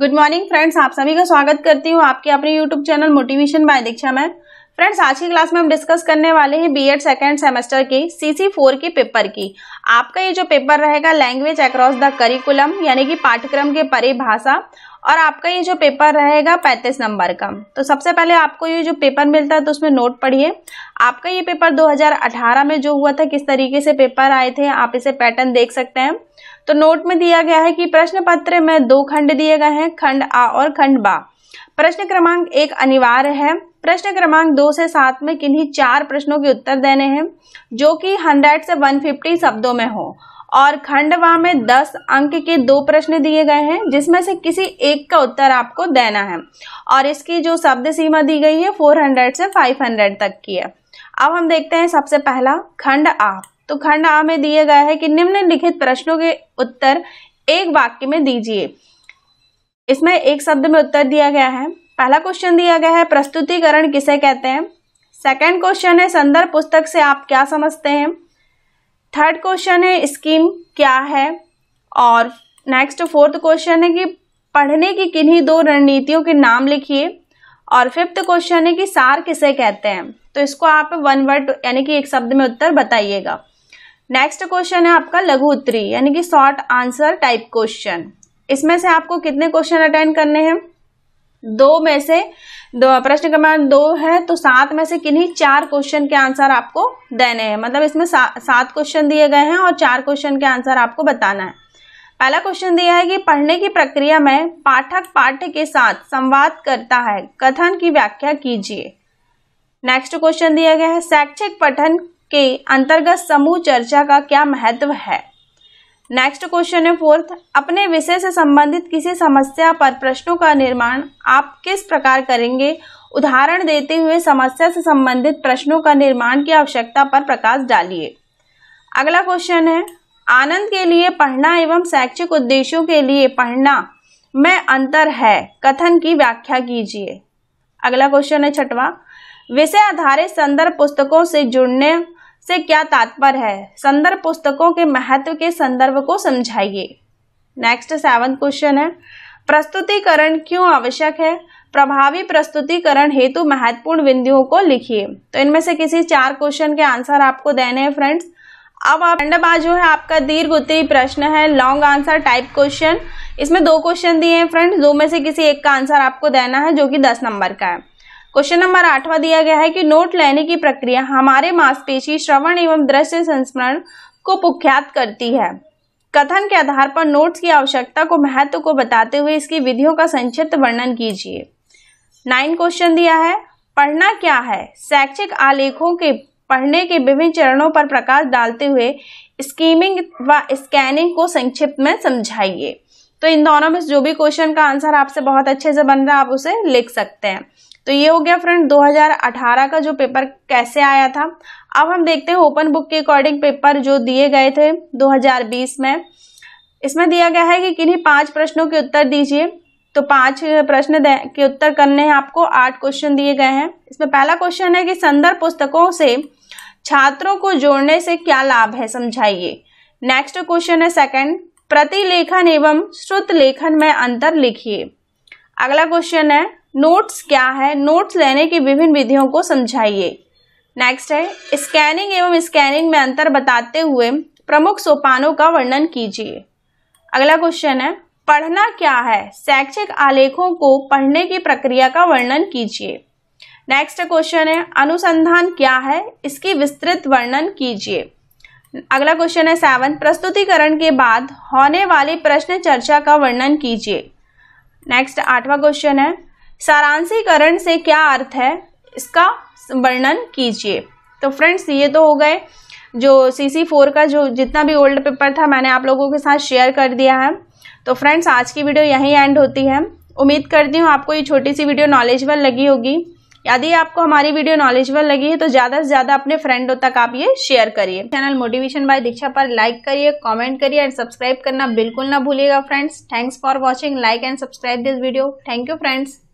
good morning friends आप सभी का स्वागत करती हूँ आपके अपने YouTube channel motivation by Diksha में फ्रेंड्स आज की क्लास में हम डिस्कस करने वाले हैं बीएड सेकेंड सेमेस्टर के सीसी फोर के पेपर की आपका ये जो पेपर रहेगा लैंग्वेज अक्रॉस द करिकुलम यानी कि पाठ्यक्रम के परिभाषा और आपका ये जो पेपर रहेगा पैंतीस नंबर का तो सबसे पहले आपको ये जो पेपर मिलता है तो उसमें नोट पढ़िए आपका ये पेपर दो में जो हुआ था किस तरीके से पेपर आए थे आप इसे पैटर्न देख सकते हैं तो नोट में दिया गया है कि प्रश्न पत्र में दो खंड दिए गए हैं खंड आ और खंड बा प्रश्न क्रमांक एक अनिवार्य है प्रश्न क्रमांक दो से सात में किन्हीं चार प्रश्नों के उत्तर देने हैं जो कि 100 से 150 शब्दों में हो और खंडवा में दस अंक के दो प्रश्न दिए गए हैं जिसमें से किसी एक का उत्तर आपको देना है और इसकी जो शब्द सीमा दी गई है 400 से 500 तक की है अब हम देखते हैं सबसे पहला खंड आ तो खंड आ में दिया गया है कि निम्नलिखित प्रश्नों के उत्तर एक वाक्य में दीजिए इसमें एक शब्द में उत्तर दिया गया है पहला क्वेश्चन दिया गया है प्रस्तुतिकरण किसे कहते हैं सेकंड क्वेश्चन है संदर्भ पुस्तक से आप क्या समझते हैं थर्ड क्वेश्चन है स्कीम क्या है और नेक्स्ट फोर्थ क्वेश्चन है कि पढ़ने की किन्हीं दो रणनीतियों के नाम लिखिए और फिफ्थ क्वेश्चन है कि सार किसे कहते हैं तो इसको आप वन वर्ड यानी कि एक शब्द में उत्तर बताइएगा नेक्स्ट क्वेश्चन है आपका लघु उत्तरी यानी कि शॉर्ट आंसर टाइप क्वेश्चन इसमें से आपको कितने क्वेश्चन अटेंड करने हैं दो में से दो प्रश्न क्रमांक दो है तो सात में से किन्हीं चार क्वेश्चन के आंसर आपको देने हैं मतलब इसमें सा, सात क्वेश्चन दिए गए हैं और चार क्वेश्चन के आंसर आपको बताना है पहला क्वेश्चन दिया है कि पढ़ने की प्रक्रिया में पाठक पाठ्य के साथ संवाद करता है कथन की व्याख्या कीजिए नेक्स्ट क्वेश्चन दिया गया है शैक्षिक पठन के अंतर्गत समूह चर्चा का क्या महत्व है नेक्स्ट क्वेश्चन है फोर्थ अपने विषय से संबंधित किसी समस्या पर प्रश्नों का निर्माण आप किस प्रकार करेंगे उदाहरण देते हुए समस्या से संबंधित प्रश्नों का निर्माण की आवश्यकता पर प्रकाश डालिए अगला क्वेश्चन है आनंद के लिए पढ़ना एवं शैक्षिक उद्देश्यों के लिए पढ़ना में अंतर है कथन की व्याख्या कीजिए अगला क्वेश्चन है छठवा विषय आधारित संदर्भ पुस्तकों से जुड़ने से क्या तात्पर्य है संदर्भ पुस्तकों के महत्व के संदर्भ को समझाइए नेक्स्ट सेवन क्वेश्चन है प्रस्तुतिकरण क्यों आवश्यक है प्रभावी प्रस्तुतिकरण हेतु महत्वपूर्ण बिंदुओं को लिखिए तो इनमें से किसी चार क्वेश्चन के आंसर आपको देने हैं फ्रेंड्स अब आप अंडरबाज जो है आपका दीर्घ उत्तरी प्रश्न है लॉन्ग आंसर टाइप क्वेश्चन इसमें दो क्वेश्चन दिए हैं फ्रेंड्स दो में से किसी एक का आंसर आपको देना है जो कि दस नंबर का है क्वेश्चन नंबर आठवा दिया गया है कि नोट लेने की प्रक्रिया हमारे मांसपेशी श्रवण एवं दृश्य संस्मरण को कुख्यात करती है कथन के आधार पर नोट्स की आवश्यकता को महत्व को बताते हुए इसकी विधियों का संक्षिप्त वर्णन कीजिए नाइन क्वेश्चन दिया है पढ़ना क्या है शैक्षिक आलेखों के पढ़ने के विभिन्न चरणों पर प्रकाश डालते हुए स्कीमिंग व स्कैनिंग को संक्षिप्त में समझाइए तो इन दोनों में जो भी क्वेश्चन का आंसर आपसे बहुत अच्छे से बन रहा है आप उसे लिख सकते हैं तो ये हो गया फ्रेंड 2018 का जो पेपर कैसे आया था अब हम देखते हैं ओपन बुक के अकॉर्डिंग पेपर जो दिए गए थे 2020 में इसमें दिया गया है कि किन्हीं पांच प्रश्नों के उत्तर दीजिए तो पांच प्रश्न के उत्तर करने हैं आपको आठ क्वेश्चन दिए गए हैं इसमें पहला क्वेश्चन है कि संदर्भ पुस्तकों से छात्रों को जोड़ने से क्या लाभ है समझाइए नेक्स्ट क्वेश्चन है सेकंड प्रतिलेखन एवं श्रुत लेखन में अंतर लिखिए अगला क्वेश्चन है नोट्स क्या है नोट्स लेने की विभिन्न विधियों को समझाइए नेक्स्ट है स्कैनिंग एवं स्कैनिंग में अंतर बताते हुए प्रमुख सोपानों का वर्णन कीजिए अगला क्वेश्चन है पढ़ना क्या है शैक्षिक आलेखों को पढ़ने की प्रक्रिया का वर्णन कीजिए नेक्स्ट क्वेश्चन है अनुसंधान क्या है इसकी विस्तृत वर्णन कीजिए अगला क्वेश्चन है सेवन प्रस्तुतिकरण के बाद होने वाली प्रश्न चर्चा का वर्णन कीजिए नेक्स्ट आठवां क्वेश्चन है सारांशीकरण से क्या अर्थ है इसका वर्णन कीजिए तो फ्रेंड्स ये तो हो गए जो सी सी फोर का जो जितना भी ओल्ड पेपर था मैंने आप लोगों के साथ शेयर कर दिया है तो फ्रेंड्स आज की वीडियो यहीं एंड होती है उम्मीद करती हूँ आपको ये छोटी सी वीडियो नॉलेजबल लगी होगी यदि आपको हमारी वीडियो नॉलेजबल लगी है तो ज़्यादा से ज़्यादा अपने फ्रेंडों तक आप ये शेयर करिए चैनल मोटिवेशन बाय दीक्षा पर लाइक करिए कमेंट करिए एंड सब्सक्राइब करना बिल्कुल ना भूलिएगा friends thanks for watching like and subscribe this video thank you friends